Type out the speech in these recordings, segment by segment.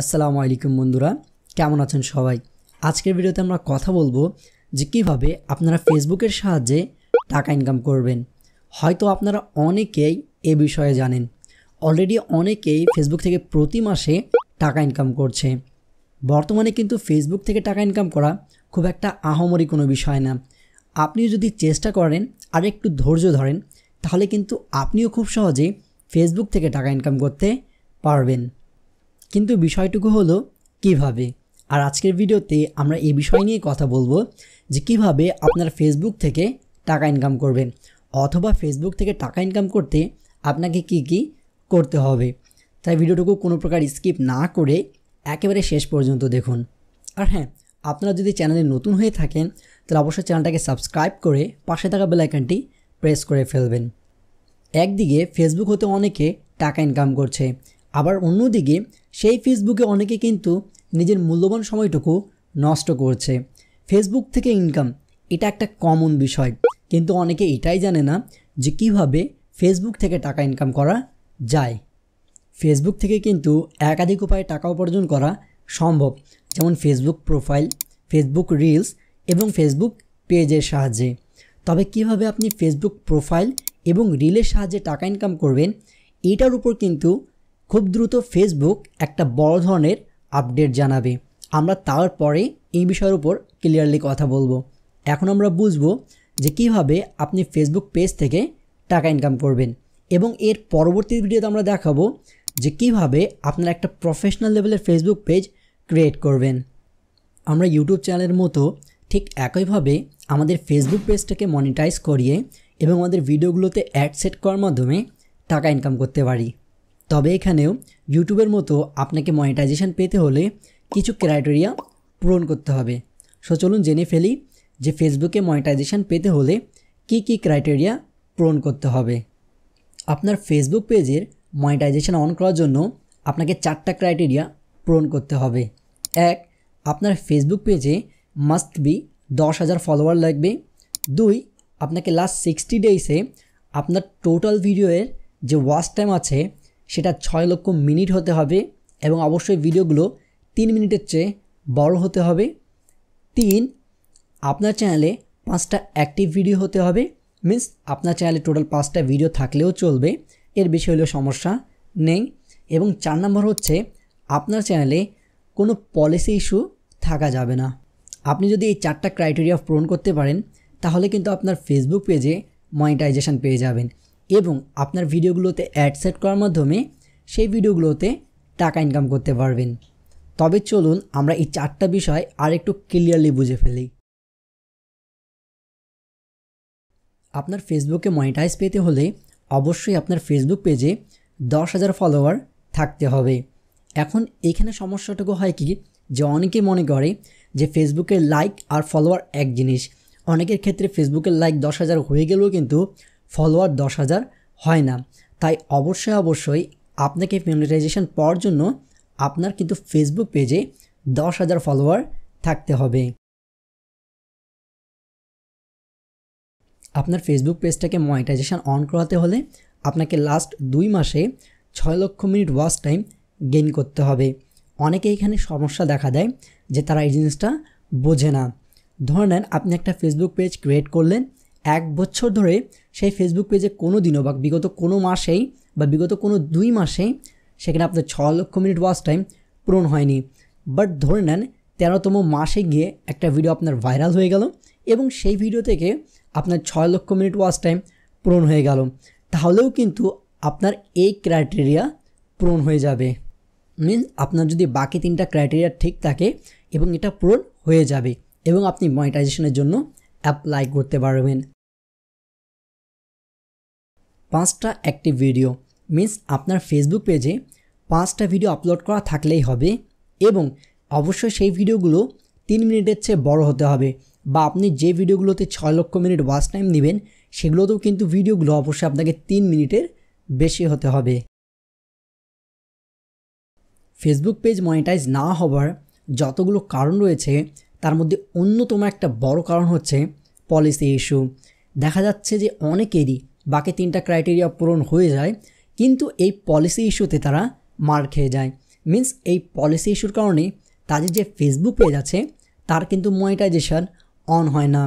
আসসালামু আলাইকুম বন্ধুরা কেমন আছেন সবাই আজকের ভিডিওতে আমরা কথা বলবো যে কিভাবে আপনারা ফেসবুকের সাহায্যে টাকা ইনকাম করবেন হয়তো আপনারা অনেকেই এ বিষয়ে জানেন অলরেডি অনেকেই ফেসবুক থেকে প্রতি মাসে টাকা ইনকাম করছে বর্তমানে কিন্তু ফেসবুক থেকে টাকা ইনকাম করা খুব একটা আহমরি কোনো বিষয় না আপনি যদি চেষ্টা করেন আর একটু ধৈর্য ধরেন তাহলে কিন্তু আপনিও খুব সহজে ফেসবুক থেকে টাকা ইনকাম করতে পারবেন কিন্তু বিষয়টুকু হলো কিভাবে আর আজকের ভিডিওতে আমরা এই বিষয় নিয়ে কথা বলবো যে কিভাবে আপনার ফেসবুক থেকে টাকা ইনকাম করবেন অথবা ফেসবুক থেকে টাকা ইনকাম করতে আপনাকে কি কি করতে হবে তাই ভিডিওটুকু কোনো প্রকার স্কিপ না করে একেবারে শেষ পর্যন্ত দেখুন আর হ্যাঁ আপনারা যদি চ্যানেলে নতুন হয়ে থাকেন তাহলে অবশ্যই চ্যানেলটাকে সাবস্ক্রাইব করে পাশে থাকা বেলাইকানটি প্রেস করে ফেলবেন একদিকে ফেসবুক হতে অনেকে টাকা ইনকাম করছে আবার অন্যদিকে সেই ফেসবুকে অনেকে কিন্তু নিজের মূল্যবান সময়টুকু নষ্ট করছে ফেসবুক থেকে ইনকাম এটা একটা কমন বিষয় কিন্তু অনেকে এটাই জানে না যে কিভাবে ফেসবুক থেকে টাকা ইনকাম করা যায় ফেসবুক থেকে কিন্তু একাধিক উপায়ে টাকা উপার্জন করা সম্ভব যেমন ফেসবুক প্রোফাইল ফেসবুক রিলস এবং ফেসবুক পেজের সাহায্যে তবে কিভাবে আপনি ফেসবুক প্রোফাইল এবং রিলের সাহায্যে টাকা ইনকাম করবেন এটার উপর কিন্তু খুব দ্রুত ফেসবুক একটা বড় ধরনের আপডেট জানাবে আমরা তারপরে এই বিষয়ের উপর ক্লিয়ারলি কথা বলবো এখন আমরা বুঝবো যে কিভাবে আপনি ফেসবুক পেজ থেকে টাকা ইনকাম করবেন এবং এর পরবর্তী ভিডিওতে আমরা দেখাবো যে কিভাবে আপনার একটা প্রফেশনাল লেভেলের ফেসবুক পেজ ক্রিয়েট করবেন আমরা ইউটিউব চ্যানেলের মতো ঠিক একইভাবে আমাদের ফেসবুক পেজটাকে মনিটাইজ করিয়ে এবং আমাদের ভিডিওগুলোতে অ্যাড সেট করার মাধ্যমে টাকা ইনকাম করতে পারি তবে এখানেও ইউটিউবের মতো আপনাকে মনিটাইজেশান পেতে হলে কিছু ক্রাইটেরিয়া পূরণ করতে হবে সো চলুন জেনে ফেলি যে ফেসবুকে মনিটাইজেশান পেতে হলে কি কি ক্রাইটেরিয়া পূরণ করতে হবে আপনার ফেসবুক পেজের মনিটাইজেশান অন করার জন্য আপনাকে চারটা ক্রাইটেরিয়া পূরণ করতে হবে এক আপনার ফেসবুক পেজে মাস্ট বি দশ হাজার ফলোয়ার লাগবে দুই আপনাকে লাস্ট সিক্সটি ডেইসে আপনার টোটাল ভিডিওয়ের যে ওয়াচ টাইম আছে সেটা ছয় লক্ষ মিনিট হতে হবে এবং অবশ্যই ভিডিওগুলো তিন মিনিটের চেয়ে বড় হতে হবে তিন আপনার চ্যানেলে পাঁচটা অ্যাক্টিভ ভিডিও হতে হবে মিন্স আপনার চ্যানেলে টোটাল পাঁচটা ভিডিও থাকলেও চলবে এর বেশি হলেও সমস্যা নেই এবং চার নম্বর হচ্ছে আপনার চ্যানেলে কোনো পলিসি ইস্যু থাকা যাবে না আপনি যদি এই চারটা ক্রাইটেরিয়া পূরণ করতে পারেন তাহলে কিন্তু আপনার ফেসবুক পেজে মনিটাইজেশন পেয়ে যাবেন এবং আপনার ভিডিওগুলোতে অ্যাড সেট করার মাধ্যমে সেই ভিডিওগুলোতে টাকা ইনকাম করতে পারবেন তবে চলুন আমরা এই চারটা বিষয় আর একটু ক্লিয়ারলি বুঝে ফেলি আপনার ফেসবুকে মনিটাইজ পেতে হলে অবশ্যই আপনার ফেসবুক পেজে দশ হাজার ফলোয়ার থাকতে হবে এখন এখানে সমস্যাটুকু হয় কি যে অনেকে মনে করে যে ফেসবুকের লাইক আর ফলোয়ার এক জিনিস অনেকের ক্ষেত্রে ফেসবুকের লাইক দশ হাজার হয়ে গেলেও কিন্তু ফলোয়ার দশ হাজার হয় না তাই অবশ্যই অবশ্যই আপনাকে মিউনিটাইজেশন পাওয়ার জন্য আপনার কিন্তু ফেসবুক পেজে দশ হাজার ফলোয়ার থাকতে হবে আপনার ফেসবুক পেজটাকে মনিটাইজেশন অন করাতে হলে আপনাকে লাস্ট দুই মাসে ছয় লক্ষ মিনিট ওয়াচ টাইম গেইন করতে হবে অনেকে এখানে সমস্যা দেখা দেয় যে তারা এই জিনিসটা বোঝে না ধরে নেন আপনি একটা ফেসবুক পেজ ক্রিয়েট করলেন এক বছর ধরে সেই ফেসবুক পেজে কোনো দিনও বা বিগত কোনো মাসেই বা বিগত কোনো দুই মাসেই সেখানে আপনার ছ লক্ষ মিনিট ওয়াচ টাইম পূরণ হয়নি বাট ধরে নেন তেরোতম মাসে গিয়ে একটা ভিডিও আপনার ভাইরাল হয়ে গেল এবং সেই ভিডিও থেকে আপনার ছয় লক্ষ মিনিট ওয়াচ টাইম পূরণ হয়ে গেল তাহলেও কিন্তু আপনার এই ক্রাইটেরিয়া পূরণ হয়ে যাবে মিন আপনার যদি বাকি তিনটা ক্রাইটেরিয়া ঠিক থাকে এবং এটা পূরণ হয়ে যাবে এবং আপনি মনিটাইজেশনের জন্য অ্যাপ্লাই করতে পারবেন পাঁচটা অ্যাক্টিভ ভিডিও মিন্স আপনার ফেসবুক পেজে পাঁচটা ভিডিও আপলোড করা থাকলেই হবে এবং অবশ্যই সেই ভিডিওগুলো তিন মিনিটের চেয়ে বড় হতে হবে বা আপনি যে ভিডিওগুলোতে ছয় লক্ষ মিনিট ওয়াচ টাইম নেবেন সেগুলোতেও কিন্তু ভিডিওগুলো অবশ্যই আপনাকে তিন মিনিটের বেশি হতে হবে ফেসবুক পেজ মনিটাইজ না হওয়ার যতগুলো কারণ রয়েছে তার মধ্যে অন্যতম একটা বড় কারণ হচ্ছে পলিসি ইস্যু দেখা যাচ্ছে যে অনেকেরই বাকি তিনটা ক্রাইটেরিয়া পূরণ হয়ে যায় কিন্তু এই পলিসি ইস্যুতে তারা মার খেয়ে যায় মিন্স এই পলিসি ইস্যুর কারণে তাদের যে ফেসবুক পেজ আছে তার কিন্তু মনিটাইজেশন অন হয় না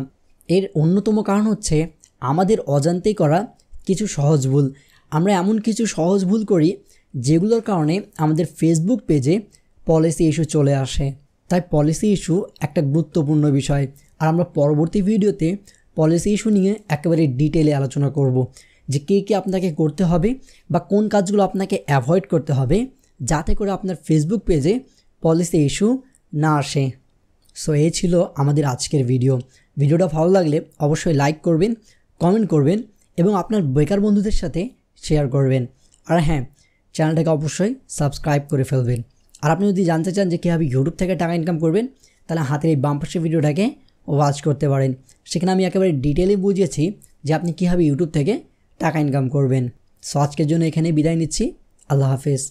এর অন্যতম কারণ হচ্ছে আমাদের অজান্তেই করা কিছু সহজ ভুল আমরা এমন কিছু সহজ ভুল করি যেগুলোর কারণে আমাদের ফেসবুক পেজে পলিসি ইস্যু চলে আসে তাই পলিসি ইস্যু একটা গুরুত্বপূর্ণ বিষয় আর আমরা পরবর্তী ভিডিওতে পলিসি ইস্যু নিয়ে একেবারে ডিটেলে আলোচনা করব যে কে কে আপনাকে করতে হবে বা কোন কাজগুলো আপনাকে অ্যাভয়েড করতে হবে যাতে করে আপনার ফেসবুক পেজে পলিসি ইস্যু না আসে সো এ ছিল আমাদের আজকের ভিডিও ভিডিওটা ভালো লাগলে অবশ্যই লাইক করবেন কমেন্ট করবেন এবং আপনার বেকার বন্ধুদের সাথে শেয়ার করবেন আর হ্যাঁ চ্যানেলটাকে অবশ্যই সাবস্ক্রাইব করে ফেলবেন আর আপনি যদি জানতে চান যে কীভাবে ইউটিউব থেকে টাকা ইনকাম করবেন তাহলে হাতের এই বাম ভিডিওটাকে ওয়াচ করতে পারেন সেখানে আমি একেবারে ডিটেলে বুঝিয়েছি যে আপনি কীভাবে ইউটিউব থেকে টাকা ইনকাম করবেন সো আজকের জন্য এখানে বিদায় নিচ্ছি আল্লাহ হাফেজ